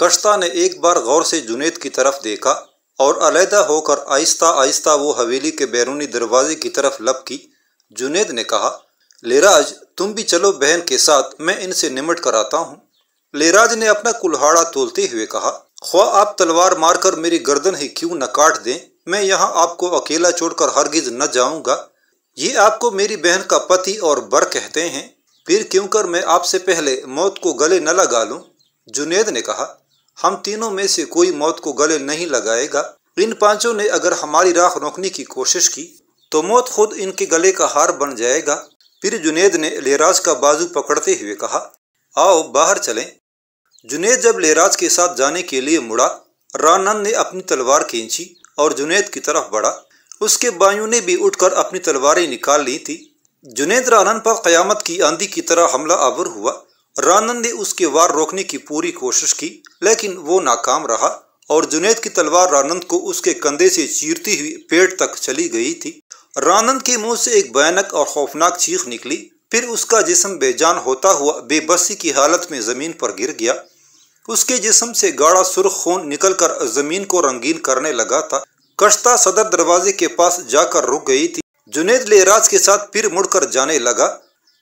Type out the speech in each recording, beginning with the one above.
कश्ता ने एक बार गौर से जुनेद की तरफ देखा और अलहदा होकर आहिस्ता आहिस्ता वो हवेली के बैरूनी दरवाजे की तरफ लपकी की जुनेद ने कहा लेराज तुम भी चलो बहन के साथ मैं इनसे निमट कर आता हूँ लेराज ने अपना कुल्हाड़ा तोलते हुए कहा ख्वा आप तलवार मारकर मेरी गर्दन ही क्यों न काट दें मैं यहाँ आपको अकेला छोड़कर हरगिज न जाऊंगा ये आपको मेरी बहन का पति और बर कहते हैं फिर क्यों कर मैं आपसे पहले मौत को गले न लगा लूं? जुनेद ने कहा हम तीनों में से कोई मौत को गले नहीं लगाएगा इन पांचों ने अगर हमारी राख रोकने की कोशिश की तो मौत खुद इनके गले का हार बन जाएगा फिर जुनेद ने लेराज का बाजू पकड़ते हुए कहा आओ बाहर चलें जुनेद जब लेराज के साथ जाने के लिए मुड़ा रानंद ने अपनी तलवार खींची और जुनेद की तरफ बढ़ा उसके बायू ने भी उठकर अपनी तलवारें निकाल ली थी जुनेद रानन पर क़यामत की आंधी की तरह हमला आवर हुआ रानन ने उसके वार रोकने की पूरी कोशिश की लेकिन वो नाकाम रहा और जुनेद की तलवार रानंद को उसके कंधे से चीरती हुई पेट तक चली गई थी रानंद के मुंह से एक भयानक और खौफनाक चीख निकली फिर उसका जिसम बेजान होता हुआ बेबसी की हालत में ज़मीन पर गिर गया उसके जिसम से गाढ़ा सुर्ख खून निकलकर ज़मीन को रंगीन करने लगा था कश्ता सदर दरवाजे के पास जाकर रुक गई थी जुनेद लेराज के साथ फिर मुड़कर जाने लगा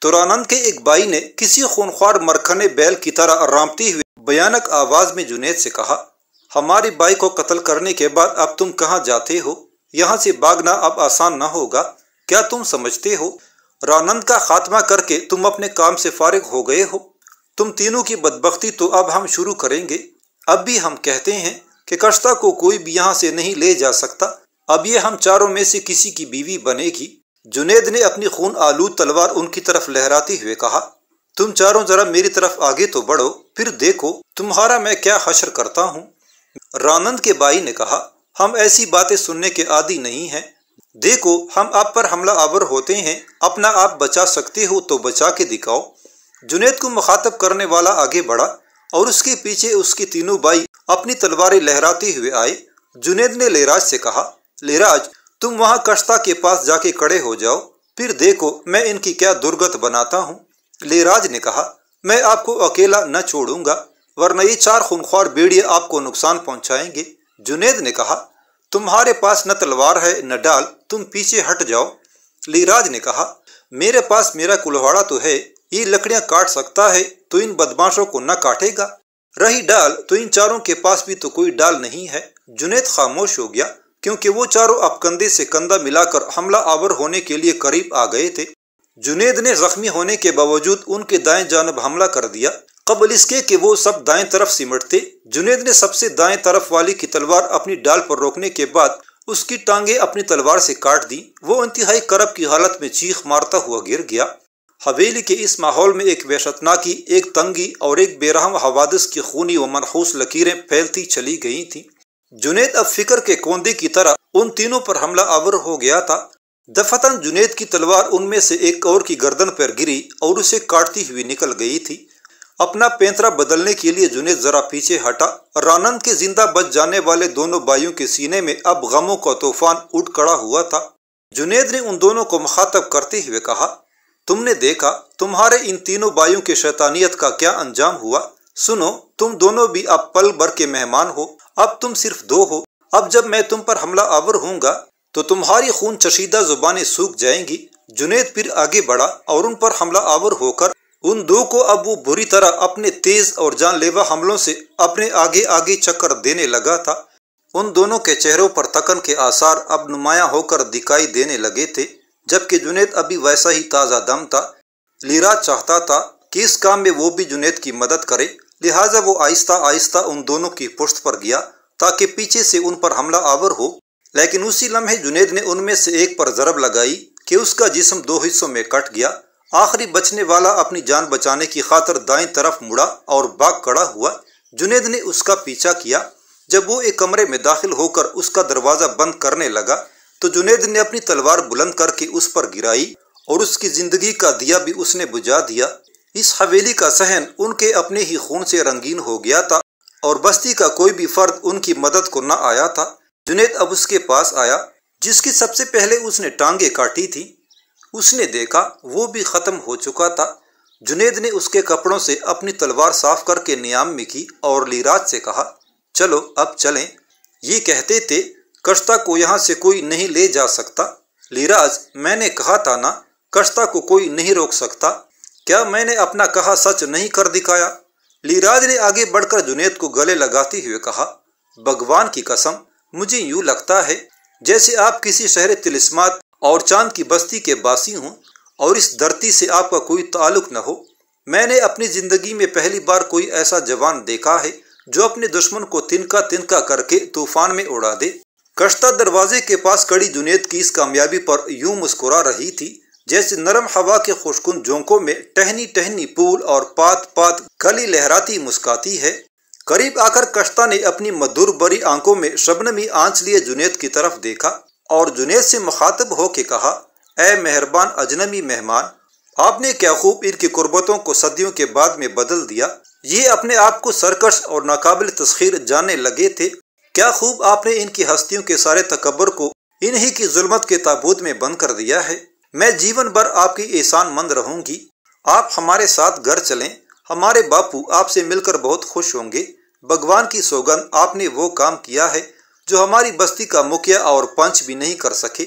तुरानंद के एक बाई ने किसी खूनख्वार मरखने बैल की तरह रामती हुई भयानक आवाज में जुनेद से कहा हमारी बाई को कत्ल करने के बाद अब तुम कहाँ जाते हो यहाँ से भागना अब आसान न होगा क्या तुम समझते हो रानंद का खात्मा करके तुम अपने काम से फारिग हो गए हो तुम तीनों की बदबख्ती तो अब हम शुरू करेंगे अब भी हम कहते हैं कि कश्ता को कोई भी यहाँ से नहीं ले जा सकता अब ये हम चारों में से किसी की बीवी बनेगी जुनेद ने अपनी खून आलूद तलवार उनकी तरफ लहराते हुए कहा तुम चारों जरा मेरी तरफ आगे तो बढ़ो फिर देखो तुम्हारा मैं क्या हशर करता हूँ रानंद के बाई ने कहा हम ऐसी बातें सुनने के आदि नहीं हैं देखो हम आप पर हमला आवर होते हैं अपना आप बचा सकते हो तो बचा के दिखाओ जुनेद को मुखातब करने वाला आगे बढ़ा और उसके पीछे उसकी तीनों बाई अपनी तलवारें लहराते हुए आए जुनेद ने लेराज से कहा लेराज तुम वहां कश्ता के पास जाके खड़े हो जाओ फिर देखो मैं इनकी क्या दुर्गत बनाता हूँ लेराज ने कहा मैं आपको अकेला न छोड़ूंगा वरना ये चार खूनख्वार बेड़िए आपको नुकसान पहुंचाएंगे जुनेद ने कहा तुम्हारे पास न तलवार है न डाल तुम पीछे हट जाओ लीराज ने कहा मेरे पास मेरा कुल्हाड़ा तो है ये लकड़ियां काट सकता है तो इन बदमाशों को न काटेगा रही डाल तो इन चारों के पास भी तो कोई डाल नहीं है जुनेद खामोश हो गया क्योंकि वो चारों अब कंधे से कंधा मिलाकर हमला आवर होने के लिए करीब आ गए थे जुनेद ने जख्मी होने के बावजूद उनके दाएं जानब हमला कर दिया कबल इसके कि वो सब दाएं तरफ सिमटते जुनेद ने सबसे दाएं तरफ वाली की तलवार अपनी डाल पर रोकने के बाद उसकी टांगे अपनी तलवार से काट दी वो इंतहाई करब की हालत में चीख मारता हुआ गिर गया हवेली के इस माहौल में एक वैशतना की एक तंगी और एक बेरहम हवादस की खूनी व मनहूस लकीरें फैलती चली गई थीं जुनेद अब फिक्र के कोंदे की तरह उन तीनों पर हमला आवर हो गया था दफतन जुनेद की तलवार उनमें से एक और की गर्दन पर गिरी और उसे काटती हुई निकल गई थी अपना पैंतरा बदलने के लिए जुनेद जरा पीछे हटा रानंद के जिंदा बच जाने वाले दोनों भाइयों के सीने में अब गमों का तूफान उठ खड़ा हुआ था जुनेद ने उन दोनों को मुखातब करते हुए कहा तुमने देखा तुम्हारे इन तीनों भाइयों की शैतानियत का क्या अंजाम हुआ सुनो तुम दोनों भी अब पल भर के मेहमान हो अब तुम सिर्फ दो हो अब जब मैं तुम पर हमला आवर हूंगा तो तुम्हारी खून चशीदा जुबानें सूख जाएंगी जुनेद फिर आगे बढ़ा और उन पर हमला आवर होकर उन दो को अब वो बुरी तरह अपने तेज और जानलेवा हमलों से अपने आगे आगे चक्कर देने लगा था उन दोनों के चेहरों पर तकन के आसार अब नुमाया होकर दिखाई देने लगे थे जबकि जुनेद अभी वैसा ही ताज़ा दम था लीरा चाहता था कि इस काम में वो भी जुनेद की मदद करे लिहाजा वो आहिस्ता आहिस्ता उन दोनों की पुश्त पर गया ताकि पीछे से उन पर हमला आवर हो लेकिन उसी लम्हे जुनेद ने उनमें से एक पर जरब लगाई कि उसका जिसम दो हिस्सों में कट गया आखिरी बचने वाला अपनी जान बचाने की खातर दाएं तरफ मुड़ा और बाग कड़ा हुआ जुनेद ने उसका पीछा किया जब वो एक कमरे में दाखिल होकर उसका दरवाज़ा बंद करने लगा तो जुनेद ने अपनी तलवार बुलंद करके उस पर गिराई और उसकी जिंदगी का दिया भी उसने बुझा दिया इस हवेली का सहन उनके अपने ही खून से रंगीन हो गया था और बस्ती का कोई भी फर्द उनकी मदद को न आया था जुनेद अब उसके पास आया जिसकी सबसे पहले उसने टांगे काटी थी उसने देखा वो भी ख़त्म हो चुका था जुनेद ने उसके कपड़ों से अपनी तलवार साफ करके नियाम में की और लीराज से कहा चलो अब चलें ये कहते थे कष्टा को यहाँ से कोई नहीं ले जा सकता लीराज मैंने कहा था ना कष्टा को कोई नहीं रोक सकता क्या मैंने अपना कहा सच नहीं कर दिखाया लीराज ने आगे बढ़कर जुनेद को गले लगाते हुए कहा भगवान की कसम मुझे यूं लगता है जैसे आप किसी शहर तिलिस्मात और चांद की बस्ती के बासी हों और इस धरती से आपका कोई ताल्लुक न हो मैंने अपनी जिंदगी में पहली बार कोई ऐसा जवान देखा है जो अपने दुश्मन को तिनका तिनका करके तूफान में उड़ा दे कश्ता दरवाजे के पास कड़ी जुनेद की इस कामयाबी पर यूं मुस्कुरा रही थी जैसे नरम हवा के खुशकुन जोंकों में टहनी टहनी पुल और पात पात गली लहराती मुस्काती है करीब आकर कश्ता ने अपनी मधुर बरी आंखों में शबनमी आंच लिए जुनेद की तरफ देखा और जुनेद से मुखातब होके कहा ए मेहरबान अजनबी मेहमान आपने क्या खूब इनकी कुर्बतों को सदियों के बाद में बदल दिया ये अपने आप को सरकश और नाकाबिल तस्खीर जाने लगे थे क्या खूब आपने इनकी हस्तियों के सारे तकबर को इन्हीं की जुलमत के ताबूत में बंद कर दिया है मैं जीवन भर आपकी एहसान मंद रहूंगी आप हमारे साथ घर चलें हमारे बापू आपसे मिलकर बहुत खुश होंगे भगवान की सौगंध आपने वो काम किया है जो हमारी बस्ती का मुखिया और पंच भी नहीं कर सके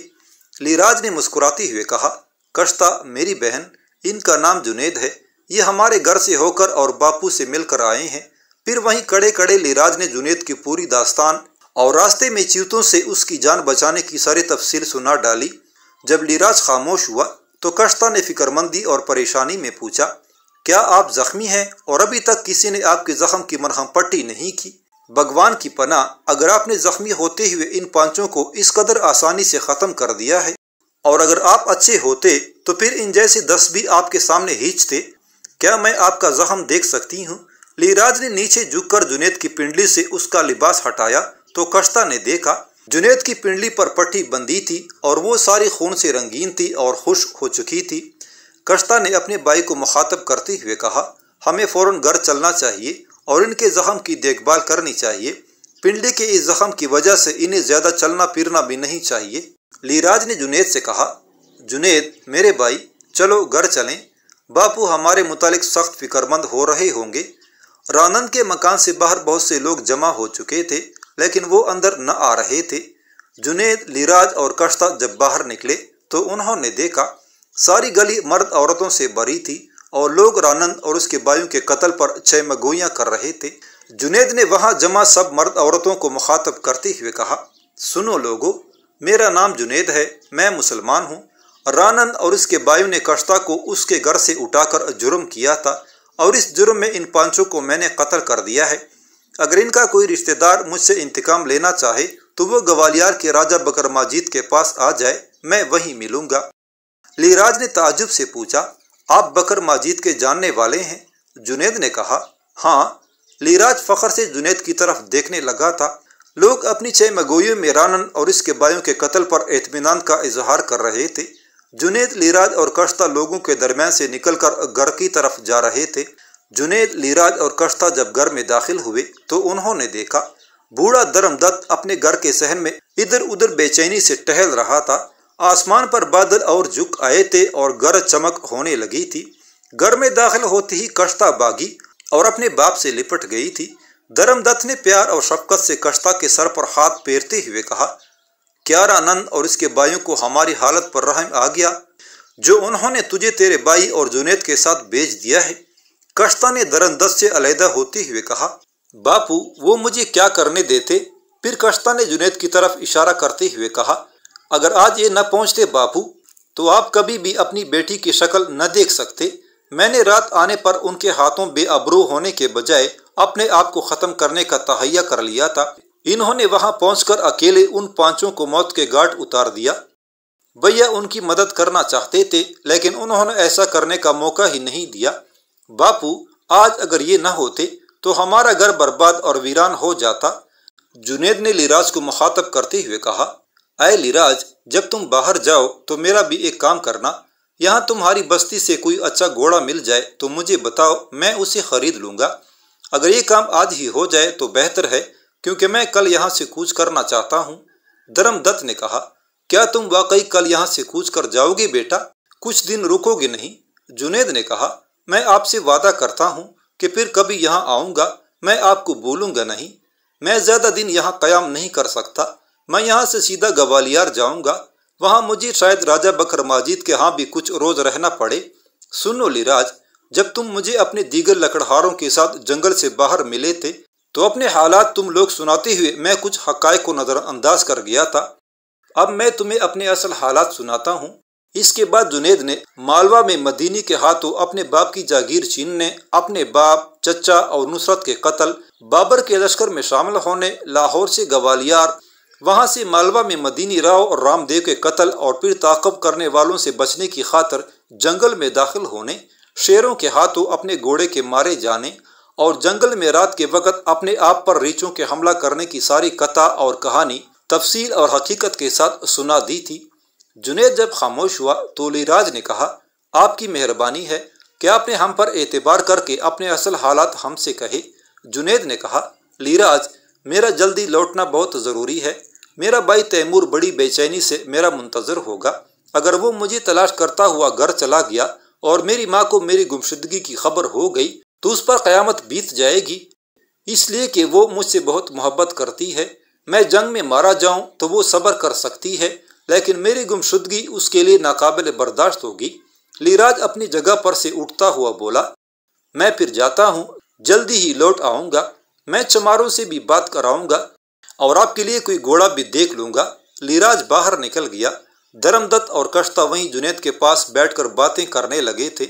लीराज ने मुस्कुराते हुए कहा कश्ता मेरी बहन इनका नाम जुनेद है ये हमारे घर से होकर और बापू से मिलकर आए हैं फिर वहीं कड़े कड़े लिराज ने जुनेद की पूरी दास्तान और रास्ते में चीतों से उसकी जान बचाने की सारी तफसील सुना डाली जब लिराज खामोश हुआ तो कश्ता ने फिक्रमंदी और परेशानी में पूछा क्या आप जख्मी हैं और अभी तक किसी ने आपके जख्म की मरहम पट्टी नहीं की भगवान की पना अगर आपने जख्मी होते हुए इन पांचों को इस कदर आसानी से ख़त्म कर दिया है और अगर आप अच्छे होते तो फिर इन जैसे दस भी आपके सामने हिंचते क्या मैं आपका जख्म देख सकती हूँ लीराज ने नीचे झुककर जुनेद की पिंडली से उसका लिबास हटाया तो कश्ता ने देखा जुनेद की पिंडली पर पट्टी बंदी थी और वो सारी खून से रंगीन थी और खुश हो चुकी थी कश्ता ने अपने भाई को मुखातब करते हुए कहा हमें फौरन घर चलना चाहिए और इनके जख्म की देखभाल करनी चाहिए पिंडली के इस जख्म की वजह से इन्हें ज्यादा चलना फिरना भी नहीं चाहिए लीराज ने जुनेद से कहा जुनेद मेरे भाई चलो घर चलें बापू हमारे मुतालिक सख्त फिक्रमंद हो रहे होंगे रानंद के मकान से बाहर बहुत से लोग जमा हो चुके थे लेकिन वो अंदर न आ रहे थे जुनेद लिराज और कश्ता जब बाहर निकले तो उन्होंने देखा सारी गली मर्द औरतों से भरी थी और लोग रानंद और उसके बायू के कत्ल पर छयमगोइयाँ कर रहे थे जुनेद ने वहाँ जमा सब मर्द औरतों को मुखातब करते हुए कहा सुनो लोगो मेरा नाम जुनेद है मैं मुसलमान हूँ रानंद और उसके बायू ने कश्ता को उसके घर से उठाकर जुर्म किया था और इस जुर्म में इन पांचों को मैंने कत्ल कर दिया है अगर इनका कोई रिश्तेदार मुझसे इंतकाम लेना चाहे तो वो ग्वालियर के राजा माजिद के पास आ जाए मैं वहीं मिलूंगा लीराज ने ताजुब से पूछा आप बकर माजिद के जानने वाले हैं जुनेद ने कहा हाँ लीराज फखर से जुनेद की तरफ देखने लगा था लोग अपनी छह मगोइयों में रानन और इसके बायों के कत्ल पर एतमान का इजहार कर रहे थे जुनेद लीराज और कश्ता लोगों के दरमियान से निकलकर घर की तरफ जा रहे थे जुनेद लीराज और कश्ता जब घर में दाखिल हुए तो उन्होंने देखा बूढ़ा धर्मदत्त अपने घर के सहन में इधर उधर बेचैनी से टहल रहा था आसमान पर बादल और झुक आए थे और घर चमक होने लगी थी घर में दाखिल होते ही कश्ता बागी और अपने बाप से लिपट गई थी धर्मदत्त ने प्यार और शफकत से कश्ता के सर पर हाथ पेरते हुए कहा क्यारा नंद और इसके भाइयों को हमारी हालत पर रहम आ गया जो उन्होंने तुझे तेरे भाई और जुनेद के साथ भेज दिया है कश्ता ने दरअंदस से अलहदा होते हुए कहा बापू वो मुझे क्या करने देते फिर कश्ता ने जुनेद की तरफ इशारा करते हुए कहा अगर आज ये न पहुंचते बापू तो आप कभी भी अपनी बेटी की शक्ल न देख सकते मैंने रात आने पर उनके हाथों बेअब्रू होने के बजाय अपने आप को ख़त्म करने का तहैया कर लिया था इन्होंने वहां पहुंचकर अकेले उन पांचों को मौत के घाट उतार दिया भैया उनकी मदद करना चाहते थे लेकिन उन्होंने ऐसा करने का मौका ही नहीं दिया बापू आज अगर ये न होते तो हमारा घर बर्बाद और वीरान हो जाता जुनेद ने लिराज को मुखातब करते हुए कहा अय लिराज जब तुम बाहर जाओ तो मेरा भी एक काम करना यहाँ तुम्हारी बस्ती से कोई अच्छा घोड़ा मिल जाए तो मुझे बताओ मैं उसे खरीद लूंगा अगर ये काम आज ही हो जाए तो बेहतर है क्योंकि मैं कल यहाँ से कूच करना चाहता हूँ धर्मदत्त ने कहा क्या तुम वाकई कल यहाँ से कूच कर जाओगे बेटा कुछ दिन रुकोगे नहीं जुनेद ने कहा मैं आपसे वादा करता हूँ कि फिर कभी यहाँ आऊंगा मैं आपको बोलूँगा नहीं मैं ज़्यादा दिन यहाँ कयाम नहीं कर सकता मैं यहाँ से सीधा गवालियार जाऊंगा वहाँ मुझे शायद राजा बकर माजिद के यहाँ भी कुछ रोज़ रहना पड़े सुनो लिराज जब तुम मुझे अपने दीगर लकड़हारों के साथ जंगल से बाहर मिले थे तो अपने हालात तुम लोग सुनाते हुए मैं कुछ हकाय को नज़रअंदाज कर गया था अब मैं तुम्हें अपने असल हालात सुनाता हूँ इसके बाद जुनेद ने मालवा में मदीनी के हाथों अपने बाप की जागीर छीनने अपने बाप चचा और नुसरत के कत्ल बाबर के लश्कर में शामिल होने लाहौर से गवालियार वहां से मालवा में मदीनी राव और रामदेव के कत्ल और फिर ताकब करने वालों से बचने की खातर जंगल में दाखिल होने शेरों के हाथों अपने घोड़े के मारे जाने और जंगल में रात के वक़्त अपने आप पर रीचों के हमला करने की सारी कथा और कहानी तफसील और हकीकत के साथ सुना दी थी जुनेद जब खामोश हुआ तो लीराज ने कहा आपकी मेहरबानी है कि आपने हम पर एतबार करके अपने असल हालात हमसे कहे जुनेद ने कहा लीराज मेरा जल्दी लौटना बहुत ज़रूरी है मेरा भाई तैमूर बड़ी बेचैनी से मेरा मुंतज़र होगा अगर वो मुझे तलाश करता हुआ घर चला गया और मेरी माँ को मेरी गुमशुदगी की खबर हो गई तो उस पर क़यामत बीत जाएगी इसलिए कि वो मुझसे बहुत मोहब्बत करती है मैं जंग में मारा जाऊं तो वो सब्र कर सकती है लेकिन मेरी गुमशुदगी उसके लिए नाकाबिल बर्दाश्त होगी लीराज अपनी जगह पर से उठता हुआ बोला मैं फिर जाता हूँ जल्दी ही लौट आऊँगा मैं चमारों से भी बात कराऊंगा और आपके लिए कोई घोड़ा भी देख लूंगा लीराज बाहर निकल गया धर्मदत्त और कश्ता वहीं जुनेद के पास बैठकर बातें करने लगे थे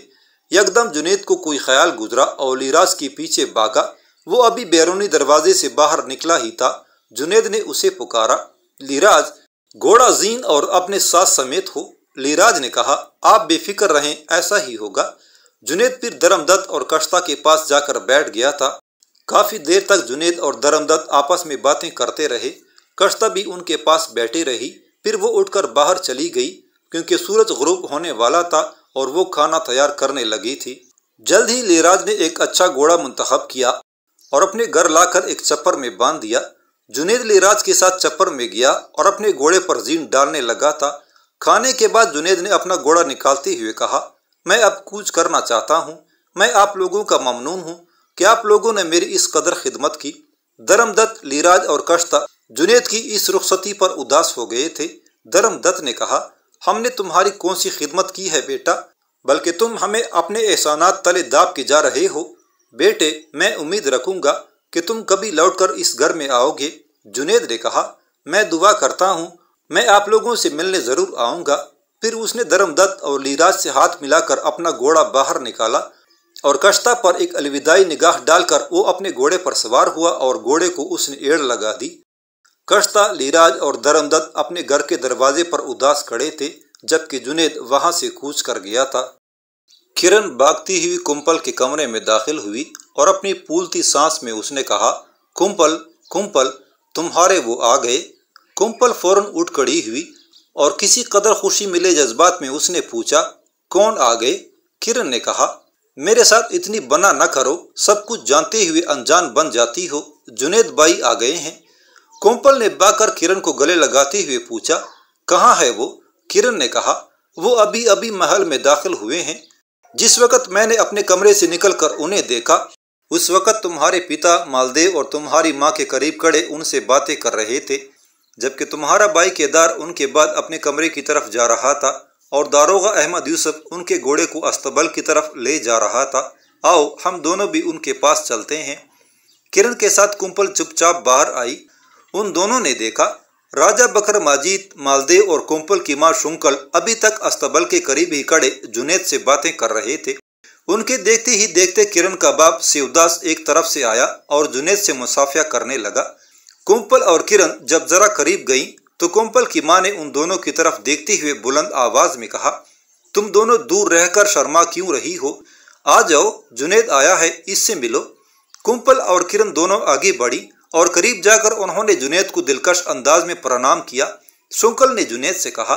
यकदम जुनेद को कोई ख्याल गुजरा और लीराज के पीछे भागा वो अभी बैरूनी दरवाजे से बाहर निकला ही था जुनेद ने उसे पुकारा लीराज घोड़ा जीन और अपने साथ समेत हो लीराज ने कहा आप बेफिक्र रहें ऐसा ही होगा जुनेद फिर धर्मदत्त और कश्ता के पास जाकर बैठ गया था काफ़ी देर तक जुनेद और धर्मदत्त आपस में बातें करते रहे कश्ता भी उनके पास बैठी रही फिर वो उठकर बाहर चली गई क्योंकि सूरज ग्रूप होने वाला था और वो खाना तैयार करने लगी थी जल्द ही लेराज ने एक अच्छा घोड़ा मुंतखब किया और अपने घर लाकर एक चप्पर में बांध दिया जुनेद लेराज के साथ चप्पर में गया और अपने घोड़े पर जीन डालने लगा था खाने के बाद जुनेद ने अपना घोड़ा निकालते हुए कहा मैं अब कूच करना चाहता हूँ मैं आप लोगों का ममनून हूँ कि आप लोगों ने मेरी इस कदर खिदमत की धर्मदत्त लीराज और कश्ता जुनेद की इस रुखसती पर उदास हो गए थे धर्मदत्त ने कहा हमने तुम्हारी कौन सी खिदमत की है बेटा बल्कि तुम हमें अपने एहसानात तले दाब के जा रहे हो बेटे मैं उम्मीद रखूंगा कि तुम कभी लौटकर इस घर में आओगे जुनेद ने कहा मैं दुआ करता हूँ मैं आप लोगों से मिलने ज़रूर आऊँगा फिर उसने धर्मदत्त और लीराज से हाथ मिलाकर अपना घोड़ा बाहर निकाला और कश्ता पर एक अलविदाई निगाह डालकर वो अपने घोड़े पर सवार हुआ और घोड़े को उसने एड़ लगा दी कश्ता लीराज और धर्मदत्त अपने घर के दरवाजे पर उदास खड़े थे जबकि जुनेद वहां से कूच कर गया था किरण भागती हुई कुंपल के कमरे में दाखिल हुई और अपनी पूलती सांस में उसने कहा कुंपल कुंपल तुम्हारे वो आ गए कुंपल फौरन उठ खड़ी हुई और किसी कदर खुशी मिले जज्बात में उसने पूछा कौन आ गए किरण ने कहा मेरे साथ इतनी बना न करो सब कुछ जानते हुए अनजान बन जाती हो जुनेद बाई आ गए हैं कोम्पल ने बाकर किरण को गले लगाते हुए पूछा कहाँ है वो किरण ने कहा वो अभी अभी महल में दाखिल हुए हैं जिस वक्त मैंने अपने कमरे से निकलकर उन्हें देखा उस वक्त तुम्हारे पिता मालदेव और तुम्हारी माँ के करीब खड़े उनसे बातें कर रहे थे जबकि तुम्हारा भाई केदार उनके बाद अपने कमरे की तरफ जा रहा था और दारोगा अहमद यूसुफ उनके घोड़े को अस्तबल की तरफ ले जा रहा था आओ हम दोनों भी उनके पास चलते हैं किरण के साथ कुंपल चुपचाप बाहर आई उन दोनों ने देखा राजा बकर माजीद मालदे और कुंपल की माँ शुंकल अभी तक अस्तबल के करीब ही खड़े जुनेद से बातें कर रहे थे उनके देखते ही देखते किरण का बाप शिवदास एक तरफ से आया और जुनेद से मुसाफिया करने लगा कुंपल और किरण जब जरा करीब गईं तो कुंपल की माँ ने उन दोनों की तरफ देखते हुए बुलंद आवाज में कहा तुम दोनों दूर रहकर शर्मा क्यों रही हो आ जाओ जुनेद आया है इससे मिलो कुंपल और किरण दोनों आगे बढ़ी और करीब जाकर उन्होंने जुनेद को दिलकश अंदाज में प्रणाम किया सुंकल ने जुनेद से कहा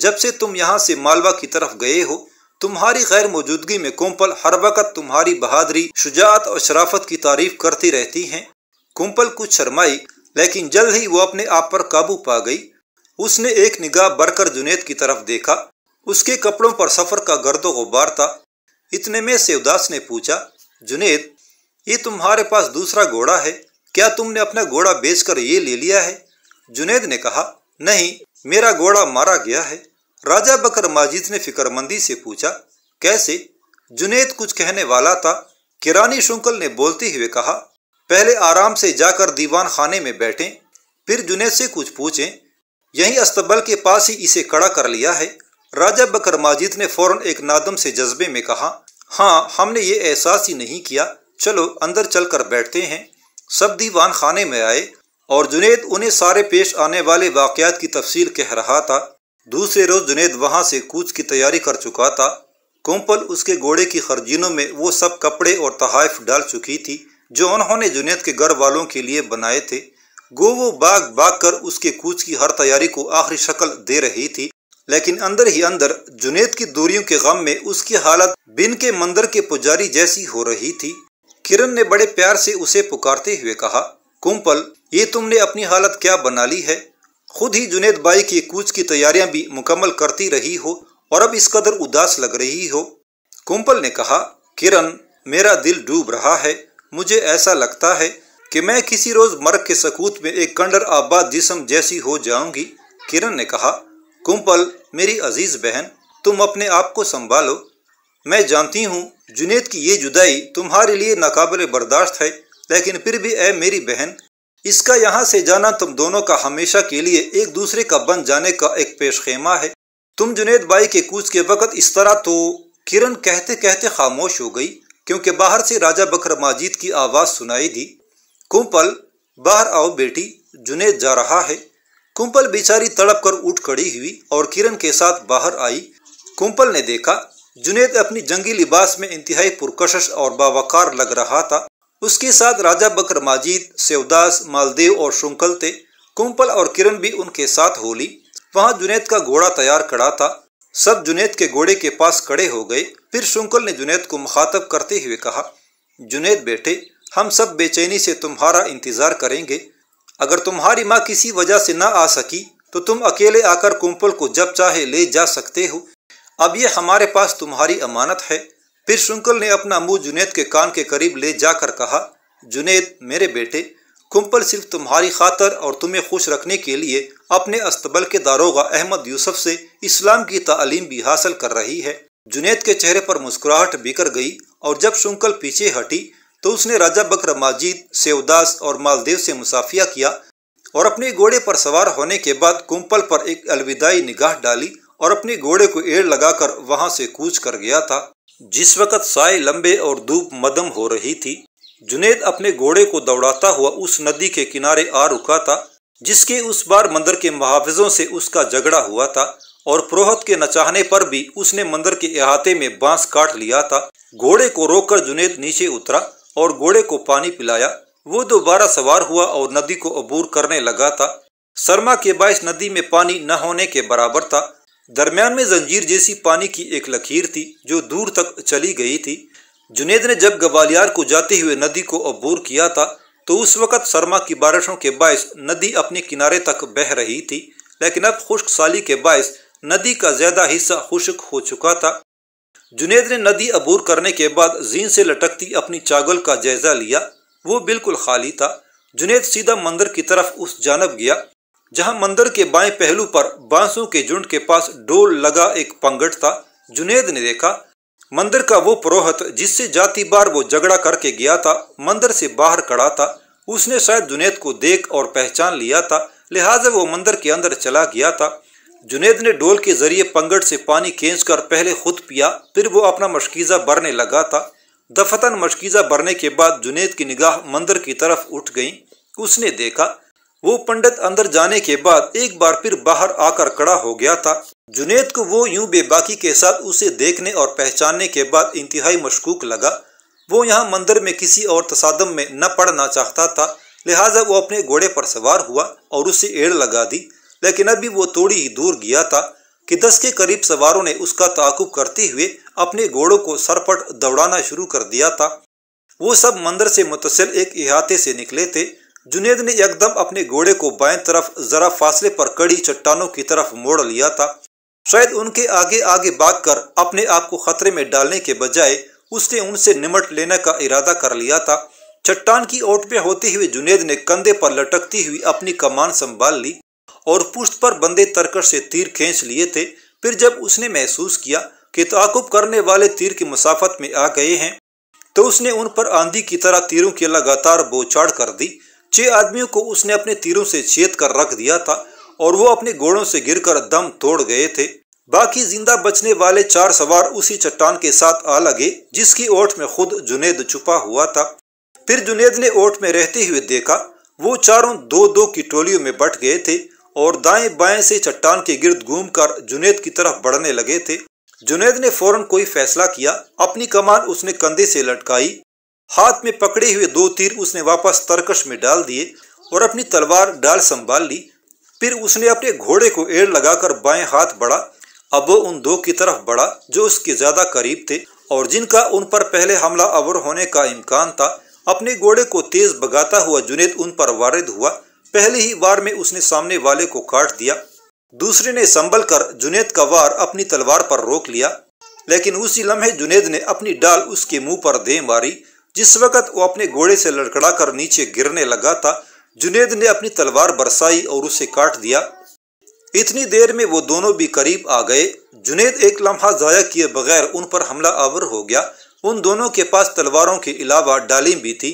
जब से तुम यहाँ से मालवा की तरफ गए हो तुम्हारी गैर मौजूदगी में कुंपल हर वक्त तुम्हारी बहादरी शुजात और शराफत की तारीफ करती रहती हैं कुंपल कुछ शर्माई लेकिन जल्द ही वो अपने आप पर काबू पा गई उसने एक निगाह बढ़कर जुनेद की तरफ देखा उसके कपड़ों पर सफर का गर्दो गुब्बार था इतने में सेवदास ने पूछा जुनेद ये तुम्हारे पास दूसरा घोड़ा है क्या तुमने अपना घोड़ा बेचकर ये ले लिया है जुनेद ने कहा नहीं मेरा घोड़ा मारा गया है राजा बकर माजिद ने फिक्रमंदी से पूछा कैसे जुनेद कुछ कहने वाला था किरानी शुंकल ने बोलते हुए कहा पहले आराम से जाकर दीवान खाने में बैठें फिर जुनेद से कुछ पूछें यही अस्तबल के पास ही इसे कड़ा कर लिया है राजा बकर माजिद ने फौरन एक नादम से जज्बे में कहा हाँ हमने ये एहसास ही नहीं किया चलो अंदर चलकर बैठते हैं सब दीवान खाने में आए और जुनेद उन्हें सारे पेश आने वाले वाक़ात की तफसील कह रहा था दूसरे रोज़ जुनेद वहाँ से कूच की तैयारी कर चुका था कुंपल उसके घोड़े की खर्जीनों में वो सब कपड़े और तहाइफ डाल चुकी थी जो उन्होंने जुनेद के घर वालों के लिए बनाए थे गो वो बाग बाग कर उसके कूच की हर तैयारी को आखिरी शक्ल दे रही थी लेकिन अंदर ही अंदर जुनेद की दूरियों के गम में उसकी हालत बिन के मंदिर के पुजारी जैसी हो रही थी किरण ने बड़े प्यार से उसे पुकारते हुए कहा कुंपल ये तुमने अपनी हालत क्या बना ली है खुद ही जुनेद बाई की कूच की तैयारियां भी मुकम्मल करती रही हो और अब इस कदर उदास लग रही हो कुंपल ने कहा किरण मेरा दिल डूब रहा है मुझे ऐसा लगता है कि मैं किसी रोज मर्ग के सकूत में एक कंडर आबाद जिसम जैसी हो जाऊंगी किरण ने कहा कुंपल मेरी अजीज बहन तुम अपने आप को संभालो मैं जानती हूँ जुनेद की ये जुदाई तुम्हारे लिए नाकबिल बर्दाश्त है लेकिन फिर भी ऐ मेरी बहन इसका यहाँ से जाना तुम दोनों का हमेशा के लिए एक दूसरे का बन जाने का एक पेश खेमा है तुम जुनेद बाई के कूच के वक़्त इस तरह तो किरण कहते कहते खामोश हो गई क्योंकि बाहर से राजा बकर माजिद की आवाज़ सुनाई दी कुंपल बाहर आओ बेटी जुनेद जा रहा है कुंपल बेचारी तड़प कर उठ खड़ी हुई और किरण के साथ बाहर आई कुंपल ने देखा जुनेद अपनी जंगी लिबास में इंतहाई पुरकशश और बावकार लग रहा था उसके साथ राजा बकर माजिद सेवदास मालदेव और शुंकल थे कुंपल और किरण भी उनके साथ होली वहां जुनेद का घोड़ा तैयार खड़ा था सब जुनेद के घोड़े के पास खड़े हो गए फिर शुंकल ने जुनेद को मुखातब करते हुए कहा जुनेद बेटे हम सब बेचैनी से तुम्हारा इंतजार करेंगे अगर तुम्हारी माँ किसी वजह से ना आ सकी तो तुम अकेले आकर कुंपल को जब चाहे ले जा सकते हो अब ये हमारे पास तुम्हारी अमानत है फिर शुंकल ने अपना मुंह जुनेद के कान के करीब ले जाकर कहा जुनेद मेरे बेटे कुंपल सिर्फ तुम्हारी खातर और तुम्हें खुश रखने के लिए अपने अस्तबल के दारोगा अहमद यूसुफ से इस्लाम की तालीम भी हासिल कर रही है जुनेद के चेहरे पर मुस्कुराहट बिकर गई और जब शुंकल पीछे हटी तो उसने राजा बकर माजिद सेवदास और मालदेव से मुसाफिया किया और अपने घोड़े पर सवार होने के बाद कुंपल पर एक अलविदाई निगाह डाली और अपने घोड़े को एड़ लगाकर वहां से कूच कर गया था जिस वक्त साय लंबे और धूप मदम हो रही थी जुनेद अपने घोड़े को दौड़ाता हुआ उस नदी के किनारे आ रुका था जिसके उस बार मंदिर के मुहाफिजों से उसका झगड़ा हुआ था और प्रोहत के नचाहने पर भी उसने मंदिर के अहाते में बांस काट लिया था घोड़े को रोककर जुनेद नीचे उतरा और घोड़े को पानी पिलाया वो दोबारा सवार हुआ और नदी को अबूर करने लगा था शर्मा के बायस नदी में पानी न होने के बराबर था दरमियान में जंजीर जैसी पानी की एक लकीर थी जो दूर तक चली गई थी जुनेद ने जब ग्वालियर को जाते हुए नदी को अबूर किया था तो उस वक्त सरमा की बारिशों के बायस नदी अपने किनारे तक बह रही थी लेकिन अब खुश्क साली के बायस नदी का ज्यादा हिस्सा खुश्क हो चुका था जुनेद ने नदी अबूर करने के बाद जीन से लटकती अपनी चागल का जायजा लिया वो बिल्कुल खाली था जुनेद सीधा मंदिर की तरफ उस जानब गया जहां मंदिर के बाएं पहलू पर बांसों के झुंड के पास डोल लगा एक पंगट था जुनेद ने देखा मंदिर का वो पुरोहित जिससे जाति बार वो झगड़ा करके गया था मंदिर से बाहर खड़ा था उसने शायद जुनेद को देख और पहचान लिया था लिहाजा वो मंदिर के अंदर चला गया था जुनेद ने डोल के जरिए पंगट से पानी खींच कर पहले खुद पिया फिर वो अपना मशकीज़ा भरने लगा था दफतन मशकीज़ा भरने के बाद जुनेद की निगाह मंदिर की तरफ उठ गई उसने देखा वो पंडित अंदर जाने के बाद एक बार फिर बाहर आकर खड़ा हो गया था जुनेद को वो यूं बेबाकी के साथ उसे देखने और पहचानने के बाद इंतहाई मशकूक लगा वो यहाँ मंदिर में किसी और तसादम में न पड़ना चाहता था लिहाजा वो अपने घोड़े पर सवार हुआ और उसे एड़ लगा दी लेकिन अभी वो थोड़ी ही दूर गया था कि दस के करीब सवारों ने उसका ताकुब करते हुए अपने घोड़ों को सरपट दौड़ाना शुरू कर दिया था वो सब मंदिर से मुतसिल एक इहाते से निकले थे जुनेद ने एकदम अपने घोड़े को बाएं तरफ जरा फासले पर कड़ी चट्टानों की तरफ मोड़ लिया था शायद उनके आगे आगे कर अपने आप को खतरे में डालने के बजाय उसने उनसे निमट लेने का इरादा कर लिया था चट्टान की ओट पे होते हुए जुनेद ने कंधे पर लटकती हुई अपनी कमान संभाल ली और पुष्ट पर बंदे तरकट से तीर खींच लिए थे फिर जब उसने महसूस किया कि ताकुब करने वाले तीर की मुसाफत में आ गए हैं तो उसने उन पर आंधी की तरह तीरों की लगातार बोछाड़ कर दी छह आदमियों को उसने अपने तीरों से छेद कर रख दिया था और वो अपने घोड़ों से गिरकर दम तोड़ गए थे बाकी जिंदा बचने वाले चार सवार उसी चट्टान के साथ आ लगे जिसकी ओट में खुद जुनेद छुपा हुआ था फिर जुनेद ने ओट में रहते हुए देखा वो चारों दो दो की टोलियों में बट गए थे और दाएं बाएं से चट्टान के गिर्द घूमकर जुनेद की तरफ बढ़ने लगे थे जुनेद ने फौरन कोई फैसला किया अपनी कमान उसने कंधे से लटकाई हाथ में पकड़े हुए दो तीर उसने वापस तरकश में डाल दिए और अपनी तलवार डाल संभाल ली फिर उसने अपने घोड़े को एड़ लगाकर बाएं हाथ बढ़ा अब वो उन दो की तरफ बढ़ा जो उसके ज्यादा करीब थे और जिनका उन पर पहले हमला अवर होने का इम्कान था अपने घोड़े को तेज भगाता हुआ जुनेद उन पर वारिद हुआ पहले ही वार में उसने सामने वाले को काट दिया दूसरे ने संभल कर जुनेद का वार अपनी तलवार पर रोक लिया लेकिन उसी लम्हे जुनेद ने अपनी डाल उसके मुंह पर दे मारी जिस वक्त वो अपने घोड़े से लड़खड़ा कर नीचे गिरने लगा था जुनेद ने अपनी तलवार बरसाई और उसे काट दिया इतनी देर में वो दोनों भी करीब आ गए जुनेद एक लम्हा ज़ाया किए बगैर उन पर हमला आवर हो गया उन दोनों के पास तलवारों के अलावा डालीम भी थी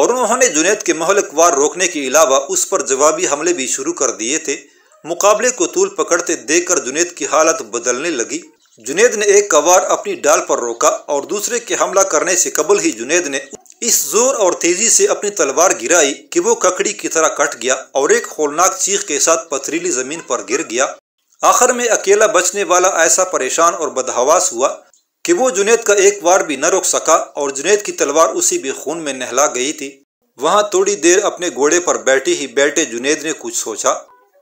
और उन्होंने जुनेद के वार रोकने के अलावा उस पर जवाबी हमले भी शुरू कर दिए थे मुकाबले को तूल पकड़ते देखकर जुनेद की हालत बदलने लगी जुनेद ने एक कबार अपनी डाल पर रोका और दूसरे के हमला करने से कबल ही जुनेद ने इस जोर और तेजी से अपनी तलवार गिराई कि वो ककड़ी की तरह कट गया और एक होलनाक चीख के साथ पथरीली जमीन पर गिर गया आखिर में अकेला बचने वाला ऐसा परेशान और बदहवास हुआ कि वो जुनेद का एक बार भी न रोक सका और जुनेद की तलवार उसी भी खून में नहला गई थी वहां थोड़ी देर अपने घोड़े पर बैठे ही बैठे जुनेद ने कुछ सोचा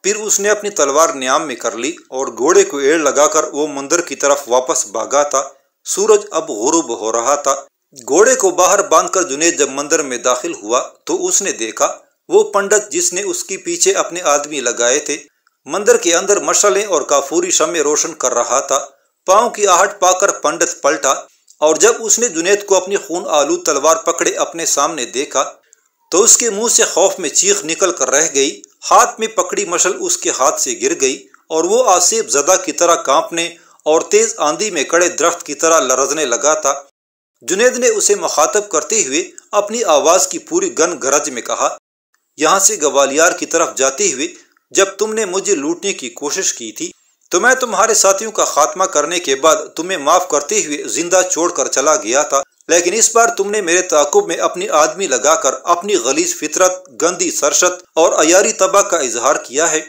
फिर उसने अपनी तलवार न्याम में कर ली और घोड़े को एड़ लगाकर वो मंदिर की तरफ वापस भागा था सूरज अब गुरूब हो रहा था घोड़े को बाहर बांधकर जुनेद जब मंदिर में दाखिल हुआ तो उसने देखा वो पंडित जिसने उसके पीछे अपने आदमी लगाए थे मंदिर के अंदर मशलें और काफूरी शमे रोशन कर रहा था पाँव की आहट पाकर पंडित पलटा और जब उसने जुनेद को अपनी खून आलू तलवार पकड़े अपने सामने देखा तो उसके मुंह से खौफ में चीख निकल कर रह गई हाथ में पकड़ी मशल उसके हाथ से गिर गई और वो आसिफ जदा की तरह कांपने और तेज आंधी में कड़े दरख्त की तरह लरजने लगा था जुनेद ने उसे मुखातब करते हुए अपनी आवाज की पूरी गन गरज में कहा यहाँ से गवालियार की तरफ जाते हुए जब तुमने मुझे लूटने की कोशिश की थी तो मैं तुम्हारे साथियों का खात्मा करने के बाद तुम्हें माफ करते हुए जिंदा छोड़कर चला गया था लेकिन इस बार तुमने मेरे ताकुब में अपनी आदमी लगाकर अपनी गलीज फितरत गंदी सरसत और अयारी तबाह का इजहार किया है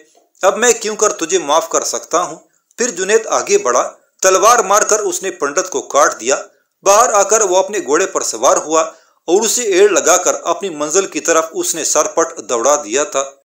अब मैं क्यों कर तुझे माफ कर सकता हूँ फिर जुनेद आगे बढ़ा तलवार मारकर उसने पंडित को काट दिया बाहर आकर वो अपने घोड़े पर सवार हुआ और उसे एड़ लगाकर अपनी मंजिल की तरफ उसने सरपट दौड़ा दिया था